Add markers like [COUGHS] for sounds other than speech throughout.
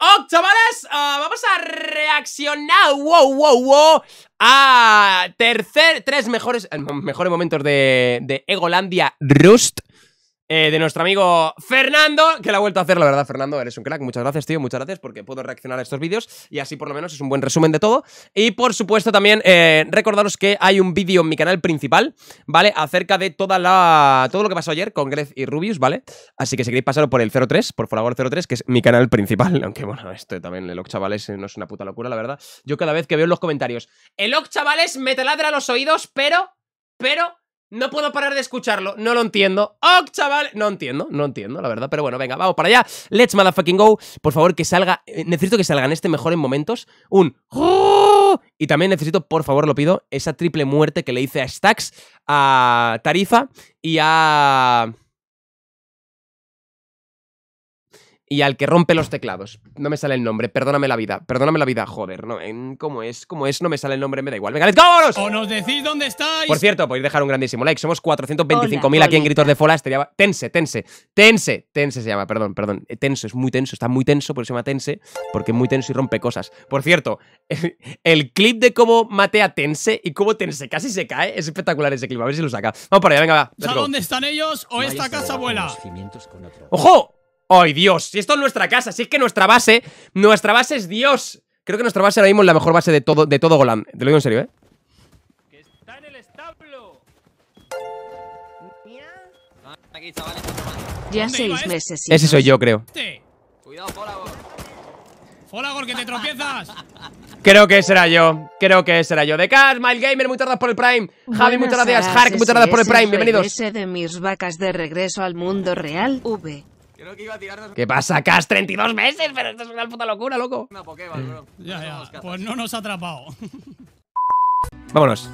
¡Oh, chavales, ah, vamos a reaccionar wow, wow, wow, a tercer, tres mejores, eh, mejores momentos de, de Egolandia Rust. Eh, de nuestro amigo Fernando, que lo ha vuelto a hacer, la verdad, Fernando, eres un crack. Muchas gracias, tío, muchas gracias, porque puedo reaccionar a estos vídeos y así por lo menos es un buen resumen de todo. Y por supuesto también eh, recordaros que hay un vídeo en mi canal principal, ¿vale? Acerca de toda la todo lo que pasó ayer con Grez y Rubius, ¿vale? Así que si queréis pasarlo por el 03, por favor 03, que es mi canal principal, [LAUGHS] aunque bueno, esto también, el Ok Chavales, eh, no es una puta locura, la verdad. Yo cada vez que veo en los comentarios, el Ok Chavales me ladra los oídos, pero, pero... No puedo parar de escucharlo, no lo entiendo. ¡Oh, chaval! No entiendo, no entiendo, la verdad. Pero bueno, venga, vamos para allá. Let's motherfucking go. Por favor, que salga. Eh, necesito que salgan este mejor en momentos. Un. Y también necesito, por favor, lo pido, esa triple muerte que le hice a Stax, a Tarifa y a. y al que rompe los teclados. No me sale el nombre, perdóname la vida, perdóname la vida, joder, no, en, ¿cómo es? ¿Cómo es? No me sale el nombre, me da igual. Venga, let's vámonos. O nos decís dónde estáis. Por cierto, podéis dejar un grandísimo like. Somos 425.000 aquí en Gritos de Fola, este llama Tense, Tense, Tense, Tense se llama, perdón, perdón. Eh, tenso, es muy tenso, está muy tenso, por eso se llama Tense, porque es muy tenso y rompe cosas. Por cierto, [LAUGHS] el, clip de cómo mate a Tense y cómo Tense casi se cae, es espectacular ese clip, a ver si lo saca. Vamos por allá, venga, va. dónde están ellos o esta este casa vuela? ¡Ojo! ¡Ay, Dios! Si esto es nuestra casa, si es que nuestra base, nuestra base es Dios. Creo que nuestra base ahora mismo es la mejor base de todo, de todo Golan. Te lo digo en serio, ¿eh? Que está en el establo. Ah, ya seis este? meses. Ese soy yo, creo. Este. Cuidado, Folagor. que te tropiezas. Creo que será yo. Creo que será yo. De Cash, Mile Gamer, muchas gracias por el Prime. Javi, muchas gracias. Hark, muchas gracias por el Prime. Bienvenidos. Ese de mis vacas de regreso al mundo real. V. Creo que iba a tirarnos... ¿Qué pasa, ¡32 meses! Pero esto es una puta locura, loco. Una Pokéball, bro. Eh, ya, ya. pues no nos ha atrapado. [LAUGHS] Vámonos.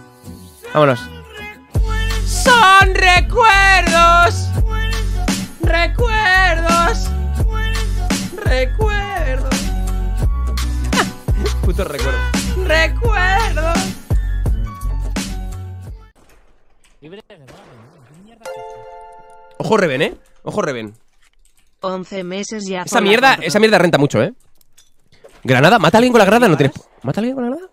Vámonos. Son recuerdos. Recuerdos. Recuerdos. Puto recuerdo. Recuerdos. Ojo Reven, eh. Ojo Reven. 11 meses ya. Esa mierda, esa mierda renta mucho, ¿eh? Granada, mata a alguien con la granada, no tienes. ¿Mata a alguien con la granada?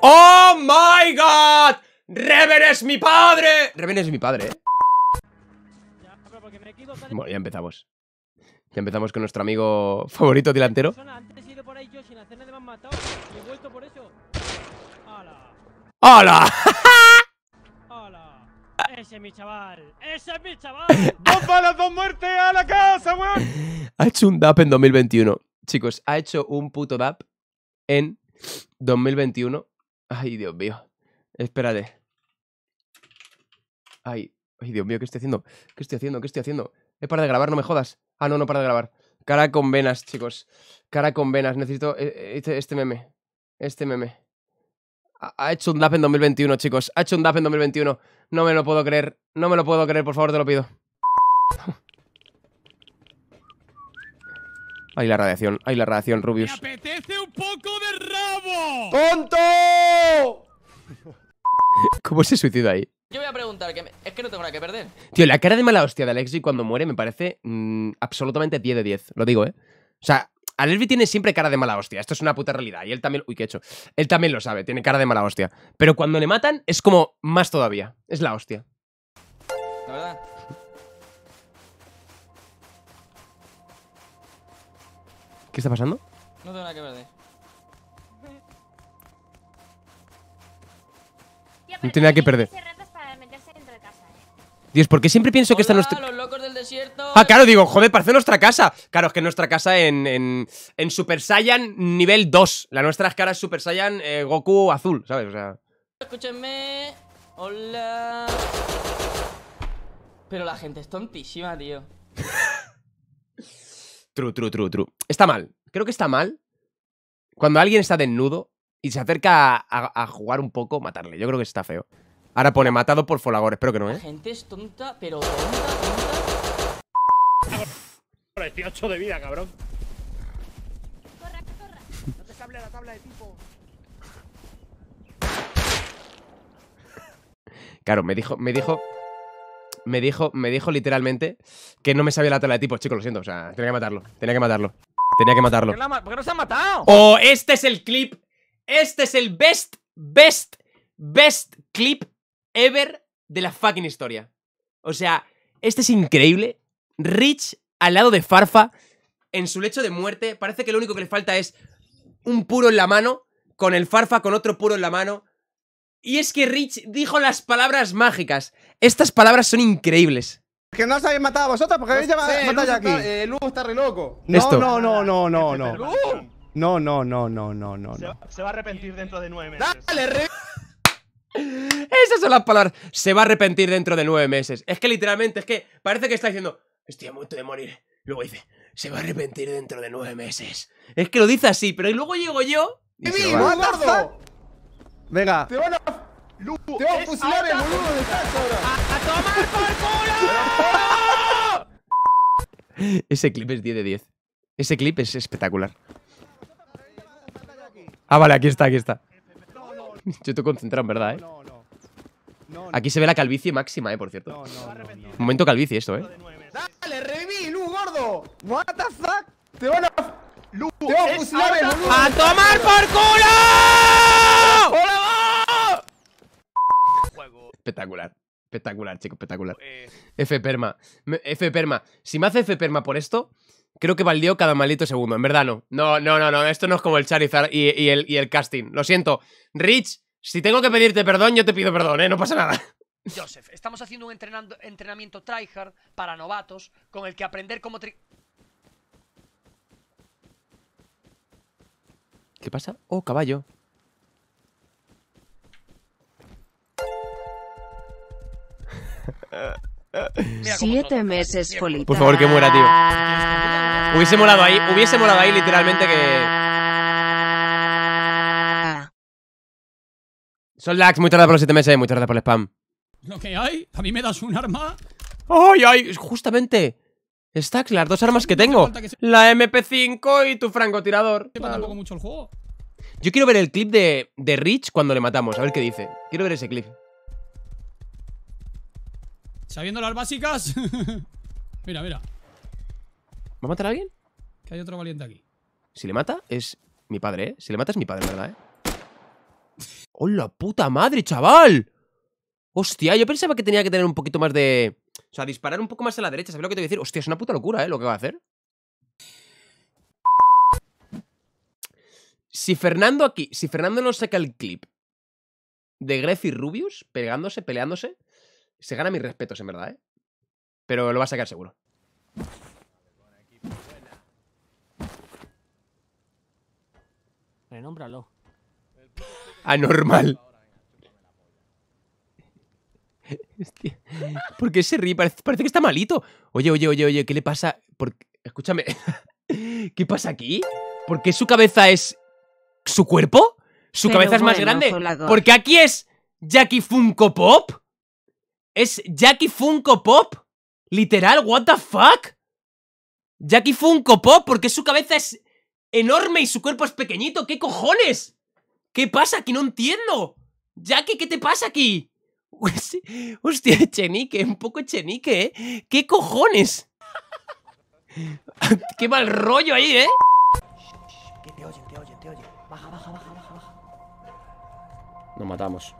¡Oh my god! ¡Reven es mi padre! Reven es mi padre, ¿eh? Bueno, ya empezamos. Ya empezamos con nuestro amigo favorito delantero. ¡Hala! [LAUGHS] Ese es mi chaval. Ese es mi chaval. [LAUGHS] dos balas, dos muertes a la casa, weón. [LAUGHS] Ha hecho un DAP en 2021. Chicos, ha hecho un puto DAP en 2021. Ay, Dios mío. Espérate. Ay, ay, Dios mío, ¿qué estoy haciendo? ¿Qué estoy haciendo? ¿Qué estoy haciendo? Es para de grabar, no me jodas. Ah, no, no para de grabar. Cara con venas, chicos. Cara con venas. Necesito e, e, este, este meme. Este meme. Ha hecho un DAP en 2021, chicos. Ha hecho un DAP en 2021. No me lo puedo creer. No me lo puedo creer, por favor, te lo pido. [LAUGHS] Ahí la radiación, ahí la radiación, Rubius. ¡Me apetece un poco de rabo! ¡Tonto! [LAUGHS] ¿Cómo se suicida ahí? Yo voy a preguntar, que es que no tengo nada que perder. Tío, la cara de mala hostia de Alexi cuando muere me parece mm, absolutamente 10 de 10. Lo digo, ¿eh? O sea, a tiene siempre cara de mala hostia. Esto es una puta realidad. Y él también. Uy, qué hecho. Él también lo sabe, tiene cara de mala hostia. Pero cuando le matan, es como más todavía. Es la hostia. ¿Qué está pasando? No tengo nada que perder. No tiene que perder. ¿eh? Dios, ¿por qué siempre pienso que están los... Ah, claro, digo, joder, parece nuestra casa. Claro, es que nuestra casa en, Super Saiyan nivel 2. La nuestra es cara es Super Saiyan eh, Goku azul, ¿sabes? O sea. Escúchenme. Hola. Pero la gente es tontísima, tío. [LAUGHS] true, true, true, true. Está mal. Creo que está mal cuando alguien está desnudo y se acerca a jugar un poco, matarle. Yo creo que está feo. Ahora pone matado por Folagor, espero que no, ¿eh? La gente es tonta, pero tonta, tonta. 18 de vida, cabrón. Corra, corra. No te sable la tabla de tipo. Claro, me dijo, me dijo, me dijo, me dijo literalmente que no me sabía la tabla de tipo. chicos, lo siento, o sea, tenía que matarlo, tenía que matarlo, tenía que matarlo. ¿Por qué, ¿Por qué no se ha matado? Oh, este es el clip, este es el best, best, best clip ever de la fucking historia. O sea, este es increíble. Rich al lado de Farfa, en su lecho de muerte. Parece que lo único que le falta es un puro en la mano, con el Farfa con otro puro en la mano. Y es que Rich dijo las palabras mágicas. Estas palabras son increíbles. Que no os habéis matado a vosotros porque habéis a a matado aquí. El eh, está re loco. No, no, no, no, [LAUGHS] no, no. No, no, no, no, no, no. Se, va a arrepentir dentro de nueve meses. ¡Dale, re! Esas son las palabras. Se va a arrepentir dentro de nueve meses. Es que literalmente, es que parece que está diciendo, estoy a punto de morir. Luego dice, se va a arrepentir dentro de nueve meses. Es que lo dice así, pero luego llego yo. Venga. Te van a. fusilar el boludo a tomar por culo! Ese clip es 10 de 10. Ese clip es espectacular. Ah, vale, aquí está, aquí está. Yo estoy concentrado, en verdad, ¿eh? Aquí se ve la calvicie máxima, ¿eh? Por cierto. Momento calvicie esto, ¿eh? ¡Dale, reví, Lu, gordo! ¡What the fuck! ¡Te van a... ¡Lu! ¡Te van a fusilar, ¡A tomar por culo! ¡Hola, Espectacular. Espectacular, chicos. espectacular. Eh. F perma. F perma. Si me hace F perma por esto, Creo que valió cada malito segundo. En verdad, no. No, no, no, no. Esto no es como el Charizard y, el, casting. Lo siento. Rich, si tengo que pedirte perdón, yo te pido perdón, ¿eh? No pasa nada. [LAUGHS] Joseph, estamos haciendo un entrenamiento tryhard para novatos con el que aprender cómo... Tri ¿Qué pasa? Oh, caballo. [LAUGHS] Siete meses folita. Por favor, que muera, tío. Hubiese molado ahí, hubiese molado ahí literalmente que. Son lags, muchas gracias por los siete meses, muchas gracias por el spam. Lo que hay, a mí me das un arma. ¡Ay, ay! Justamente. Está las dos armas que tengo. La MP5 y tu francotirador. Yo quiero ver el clip de, de Rich cuando le matamos, a ver qué dice. Quiero ver ese clip. Sabiendo las básicas. [LAUGHS] mira, mira. ¿Va a matar a alguien? Que hay otro valiente aquí. Si le mata, es mi padre, ¿eh? Si le mata, es mi padre, ¿verdad, eh? ¡Hola puta madre, chaval! Hostia, yo pensaba que tenía que tener un poquito más de... O sea, disparar un poco más a la derecha, ¿sabes lo que te voy a decir? Hostia, es una puta locura, ¿eh? Lo que va a hacer. Si Fernando aquí, si Fernando no saca el clip de Grefg y Rubius pegándose, peleándose, se gana mis respetos, en verdad, ¿eh? Pero lo va a sacar seguro. Renómbralo. Anormal. ¿Por qué se ríe? Parece, que está malito. Oye, oye, oye, oye, ¿qué le pasa? Escúchame. [LAUGHS] ¿Qué pasa aquí? ¿Por qué su cabeza es su cuerpo? ¿Su cabeza es más grande? ¿Por qué aquí es Jackie Funko Pop. ¿Es Jackie Funko Pop? Literal, what the fuck? Jackie Funko Pop, porque su cabeza es enorme y su cuerpo es pequeñito, ¿qué cojones? ¿Qué pasa aquí? No entiendo. Jackie, ¿qué te pasa aquí? Pues, hostia, chenique, un poco chenique, ¿eh? ¿Qué cojones? [LAUGHS] Qué mal rollo ahí, ¿eh? Que te te te baja, baja, baja, Nos matamos.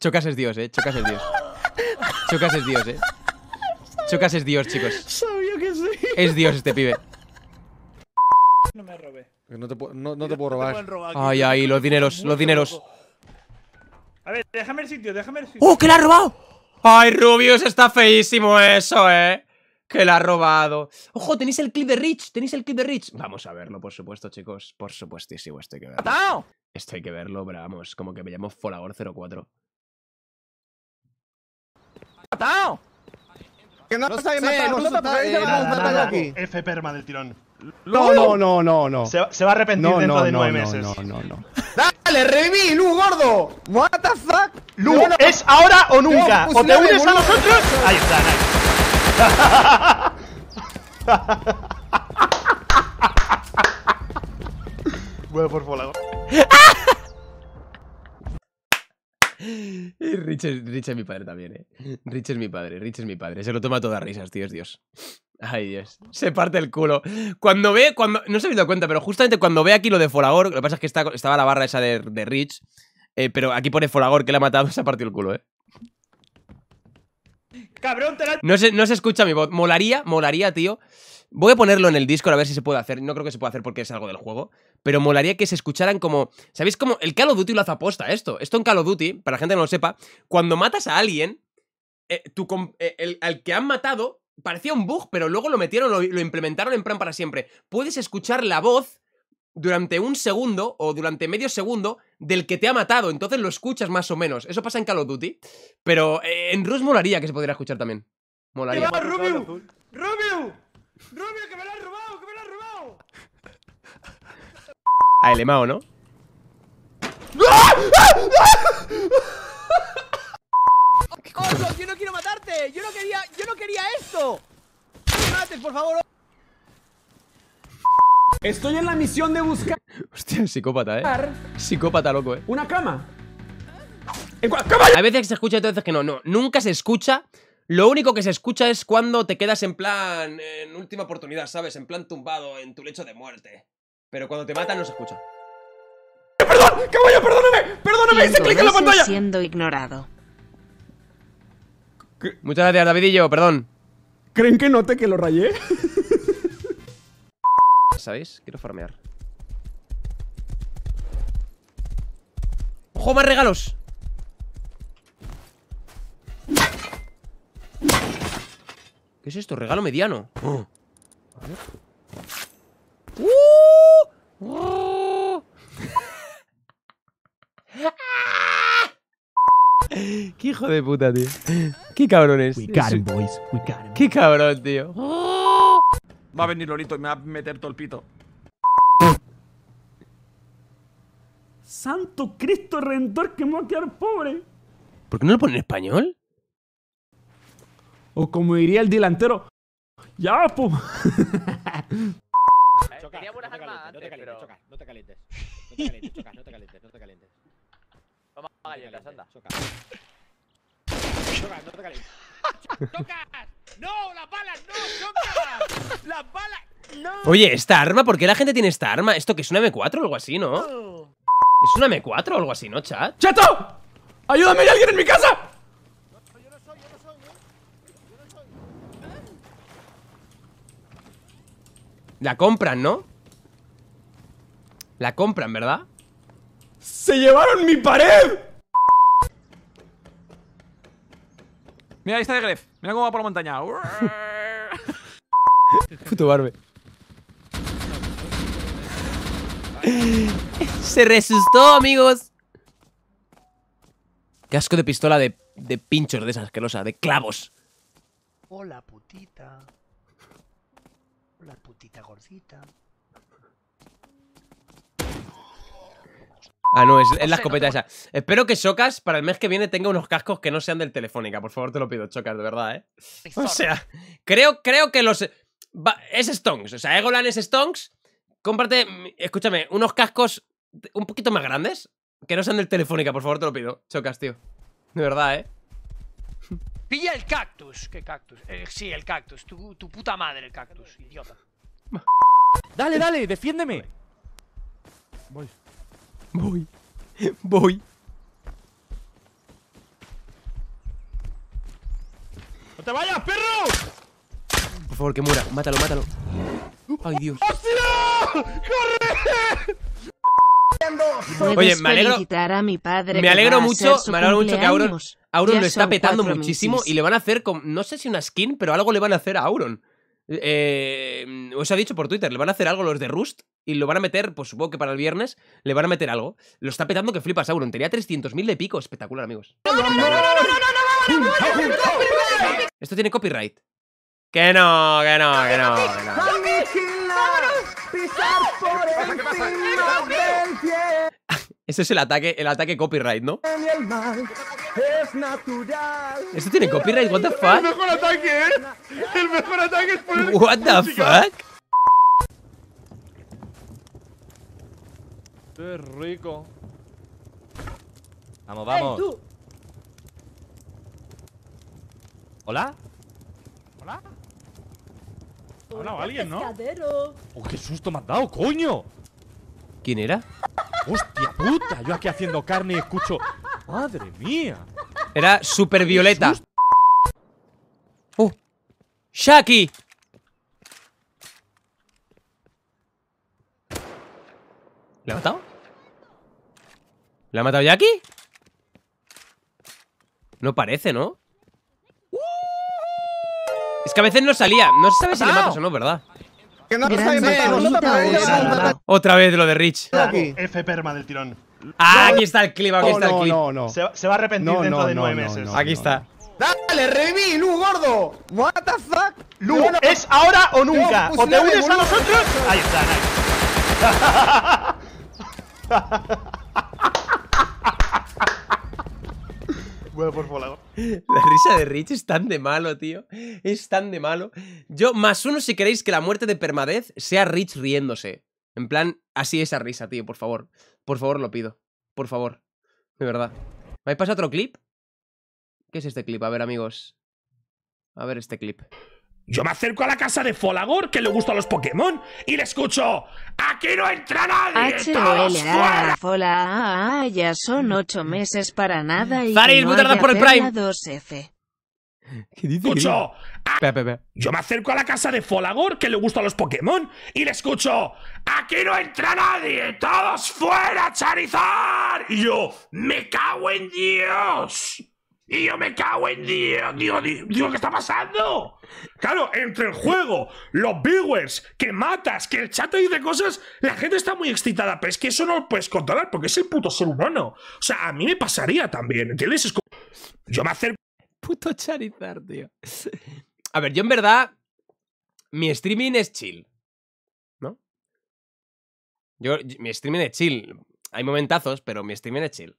Chocas es Dios, eh. Chocas es Dios. Chocas es Dios, eh. Chocas es Dios, chicos. Es Dios este pibe. No me robé. No te, puedo, robar. ay, ay, los dineros, los dineros. A ver, déjame el sitio, déjame el sitio. ¡Oh, que la ha robado! Ay, Rubius, está feísimo eso, eh. Que la ha robado. Ojo, tenéis el clip de Rich, tenéis el clip de Rich. Vamos a verlo, por supuesto, chicos. Por supuestísimo, esto hay que verlo. Esto hay que verlo, pero vamos, como que me llamo Folagor 04 matado. Que no nos habéis F perma del tirón. No, no, no, no, no. Se, va a arrepentir dentro de nueve no, meses. No, no, no. ¡Dale, reviví, Lu, gordo! ¡What the fuck! Lu, es ahora o nunca. O te unes a nosotros. Ahí está, ahí. [LAUGHS] bueno, por favor. [LAUGHS] [LAUGHS] Y Rich es, mi padre también, ¿eh? Rich es mi padre, Rich es mi padre. Se lo toma todas risas, tío, Dios. Ay, Dios. Se parte el culo. Cuando ve, cuando. No se ha dado cuenta, pero justamente cuando ve aquí lo de Folagor, lo que pasa es que está, estaba la barra esa de, Rich. Eh, pero aquí pone Folagor que le ha matado, [LAUGHS] se ha partido el culo, ¿eh? Cabrón, No se, no se escucha mi voz. Molaría, molaría, tío. Voy a ponerlo en el Discord a ver si se puede hacer. No creo que se pueda hacer porque es algo del juego. Pero molaría que se escucharan como... ¿Sabéis cómo? El Call of Duty lo hace aposta esto. Esto en Call of Duty, para la gente que no lo sepa, cuando matas a alguien, eh, eh, el, al que han matado parecía un bug, pero luego lo metieron, lo implementaron en plan para siempre. Puedes escuchar la voz durante un segundo o durante medio segundo del que te ha matado, entonces lo escuchas más o menos. Eso pasa en Call of Duty, pero eh, en Rush molaría que se podría escuchar también. Molaría. Rubio! ¡Rubio! ¡Rubio, que me lo has robado, que me lo has robado! A [LAUGHS] ah, Elemao, ¿no? ¡Oso, yo no quiero matarte! ¡Yo no quería, yo no quería esto! ¡No me mates, por favor! Estoy en la misión de buscar. Hostia, psicópata, eh. Psicópata loco, eh. Una cama. A veces se escucha y otras veces que no. No, nunca se escucha. Lo único que se escucha es cuando te quedas en plan. En última oportunidad, ¿sabes? En plan tumbado, en tu lecho de muerte. Pero cuando te matan no se escucha. ¡Perdón! ¡Caballo, perdóname! ¡Perdóname! ¡Hice clic en la pantalla! siendo ignorado. Muchas gracias, Davidillo, perdón. ¿Creen que note que lo rayé? ¿sabéis? Quiero farmear ¡Ojo, más regalos! ¿Qué es esto? Regalo mediano oh. A ver. ¡Uh! ¡Oh! [LAUGHS] ¡Ah! ¡Qué hijo de puta, tío! ¡Qué cabrones! es! boys. ¡Qué cabrón, tío! ¡Oh! Va a venir Lolito y me va a meter todo el pito. ¡Santo Cristo Redentor que me voy a quedar pobre! ¿Por qué no lo pone en español? O como diría el delantero, ¡Ya, pum! [LAUGHS] Eh, Chocar, no, te calientes, no te calientes, no te calientes. No te calientes, chocas, no te calientes, no te calientes. Toma galletas, anda. choca. Choca, no te calientes. [LAUGHS] ¡Choca! ¡No! ¡Las balas! ¡No! ¡Las balas! ¡No! Oye, ¿esta arma? ¿Por qué la gente tiene esta arma? ¿Esto que es una M4 o algo así, no? Es una M4 o algo así, ¿no, chat? ¡Chato! ¡Ayúdame! ¡Hay alguien en mi casa! La compran, ¿no? La compran, ¿verdad? ¡Se llevaron mi pared! Mira, ahí está de Gref. Mira cómo va por la montaña. [LAUGHS] Puto barbe. Se resustó, amigos. Casco de pistola de, de pinchos de que asquerosa, de clavos. Hola, putita. Hola, putita gordita. Ah, no, es, la escopeta esa. Espero que Chocas para el mes que viene tenga unos cascos que no sean del Telefónica. Por favor, te lo pido, Chocas, de verdad, ¿eh? [LAUGHS] O sea, creo, creo que los... es Stonks. O sea, Egolan es Stonks. Cómprate, mm, escúchame, unos cascos un poquito más grandes. Que no sean del Telefónica, por favor, te lo pido. Chocas, tío. De verdad, ¿eh? Pilla el cactus. ¿Qué cactus? Eh, sí, el cactus. Tu, tu puta madre, el cactus, idiota. Dale, dale, defiéndeme. Voy. Voy. Voy. ¡No te vayas, perro! Por favor, que muera. Mátalo, mátalo. ¡Ay, Dios! ¡Hostia! ¡Corre! Oye, me alegro, a mi padre me alegro mucho, me alegro mucho que Auron, Auron lo está petando muchísimo y le van a hacer, con, no sé si una skin, pero algo le van a hacer a Auron. Eh, os ha dicho por Twitter, le van a hacer algo los de Rust y lo van a meter, pues supongo que para el viernes, le van a meter algo. Lo está petando que flipas, Sauron. Tenía 300.000 de pico. Espectacular, amigos. Esto tiene copyright. Que no, que no, que no. Que no. Ese es el ataque, el ataque copyright, ¿no? Es natural. ¿Esto tiene copyright? ¿What the fuck? El mejor ataque, es. El mejor ataque es poner. ¿What the fuck? Qué rico. Vamos, vamos. ¿Hola? ¿Hola? Hola, alguien, ¿no? ¡Oh, qué susto me has dado, coño! ¿Quién era? ¡Hostia puta! Yo aquí haciendo carne y escucho ¡Madre mía! Era supervioleta. violeta. ¡Oh! Uh. ¡Shaki! ¿Le ha matado? ¿Le ha matado Jackie? No parece, ¿no? ¡Uh! Es que a veces no salía. No se sabe si le matas o no, ¿verdad? Otra vez lo de Rich. F perma del tirón. Ah, aquí está el clip, aquí está el clip. No, no, no. Se, va a arrepentir dentro de nueve meses. aquí está. ¡Dale, reviví! ¡Lu, gordo! ¿What the fuck? ¡Lu, es ahora o nunca! ¡O te unes a nosotros! Ahí está, nice. [LAUGHS] Bueno, por favor. La risa de Rich es tan de malo, tío. Es tan de malo. Yo, más uno si queréis que la muerte de Permadez sea Rich riéndose. En plan, así esa risa, tío, por favor. Por favor, lo pido. Por favor. De verdad. ¿Me pasa otro clip? ¿Qué es este clip? A ver, amigos. A ver este clip. Yo me acerco a la casa de Folagor, que le gustan los Pokémon, y le escucho ¡Aquí no entra nadie! ¡Todos fuera! Fola, ya son ocho meses para nada y no por el Prime. [LAUGHS] ¿Qué ¡Escucho! Ah, yo me acerco a la casa de Folagor, que le gustan los Pokémon, y le escucho: ¡Aquí no entra nadie! ¡Todos fuera, Charizard! Y yo: ¡Me cago en Dios! Y yo me cago en Dios. Digo, ¿qué está pasando? Claro, entre el juego, los viewers, que matas, que el chat te dice cosas, la gente está muy excitada, pero es que eso no lo puedes controlar porque es el puto ser humano. O sea, a mí me pasaría también, ¿entiendes? Yo me acerco. Puto Charizard, tío. A ver, yo en verdad. Mi streaming es chill. ¿No? Yo, mi streaming es chill. Hay momentazos, pero mi streaming es chill.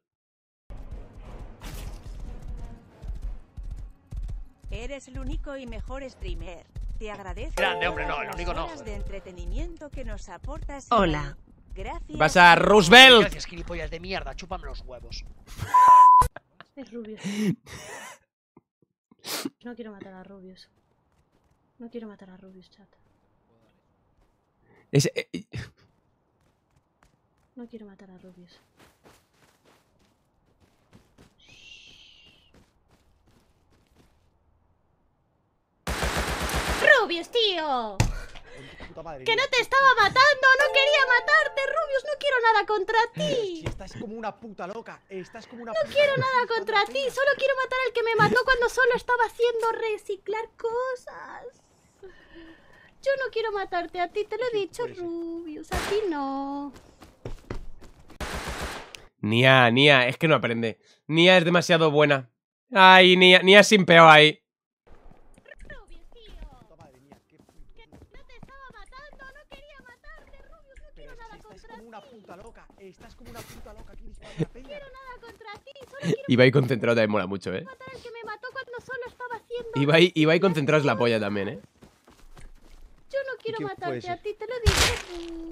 Eres el único y mejor streamer. Te agradezco. Grande, hombre, no, el único no. De entretenimiento que nos aportas. Hola. Gracias. Vas a Roosevelt. Gracias, gilipollas de mierda, chúpame los huevos. [LAUGHS] es rubio. [LAUGHS] no quiero matar a Rubius. No quiero matar a Rubius, chat. Eh, eh. No quiero matar a Rubius. Rubios tío! ¡Que no te estaba matando! ¡No quería matarte, Rubius! ¡No quiero nada contra ti! estás como una puta loca. Estás como una No quiero nada contra ti. Solo quiero matar al que me mató cuando solo estaba haciendo reciclar cosas. Yo no quiero matarte a ti, te lo he dicho, Rubius. A ti no. Nia, Nia, es que no aprende. Nia es demasiado buena. Ay, Nia, Nia sin peo ahí. estás como una puta loca aquí disparando No [LAUGHS] quiero nada contra ti, solo [LAUGHS] Ibai concentrado también mola mucho, ¿eh? Matar al que me mató cuando solo estaba haciendo... Ibai, Ibai concentrado es la polla también, ¿eh? Yo no quiero matarte a ti, te lo dije.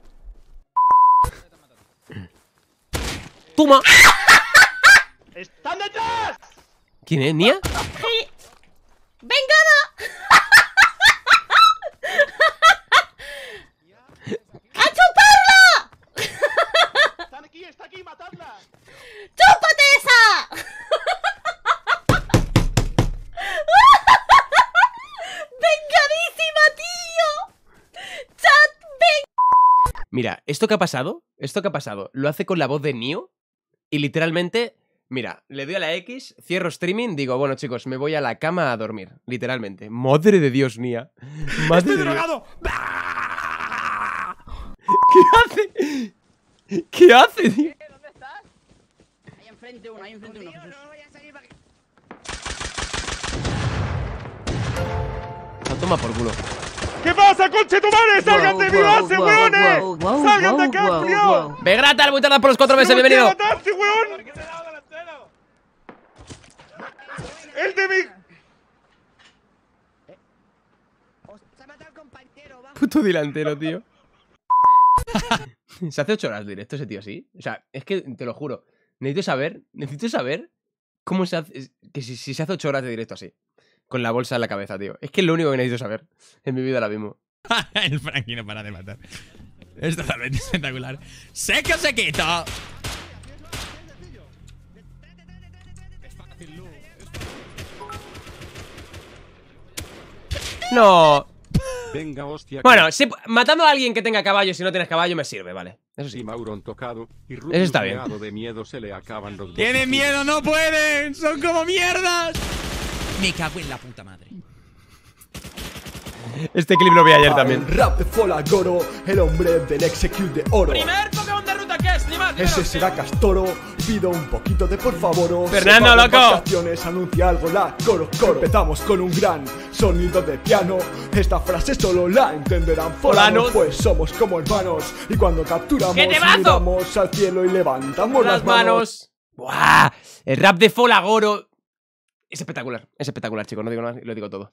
[COUGHS] ¡Toma! ¡Están detrás! ¿Quién es? ¿Nia? ¡Vengada! matarla! esa! [LAUGHS] ¡Vengadísima, tío! ¡Chat, venga! Mira, esto qué ha pasado, esto qué ha pasado, lo hace con la voz de Neo y literalmente... Mira, le doy a la X, cierro streaming, digo, bueno chicos, me voy a la cama a dormir, literalmente. Madre de Dios, mía. [LAUGHS] de drogado! ¿Qué hace? ¿Qué hace, tío? enfrente uno, ahí enfrente uno. Jesús. No voy a salir para que... toma por culo. ¿Qué pasa, conche tu madre? ¡Salgan de mi base, weones! ¡Salgan de acá, tío! ¡Vegrata, muy tardas por los cuatro meses, bienvenido. mataste, weón! ¡El de mi...! Puto delantero, tío. [LAUGHS] Se hace 8 horas directo ese tío así. O sea, es que te lo juro necesito saber, necesito saber cómo se hace, que si, se hace 8 horas de directo así, con la bolsa en la cabeza, tío. Es que es lo único que necesito saber en mi vida ahora mismo. [LAUGHS] el Franky no para de matar. Es totalmente [LAUGHS] espectacular. ¡Sé que se quita! No, Venga, hostia. Bueno, matando a alguien que tenga caballo, si no tienes caballo, me sirve, vale. Eso sí. tocado Eso está bien. De miedo, se le acaban los ¡Tienen miedo, no pueden! ¡Son como mierdas! Me cago en la puta madre. Este clip lo vi ayer también. Rap Fola Goro, el hombre del Execute de Oro. Primer Pokémon de ruta que es, Ese será Castoro, pido un poquito de por favor. Fernando, loco. anuncia algo la coro, coro. Empezamos con un gran sonido de piano. Esta frase solo la entenderán folanos. Pues somos como hermanos. Y cuando capturamos, miramos al cielo y levantamos las, manos. manos. El rap de Folagoro. Es espectacular, es espectacular, chicos. No digo nada, lo digo todo.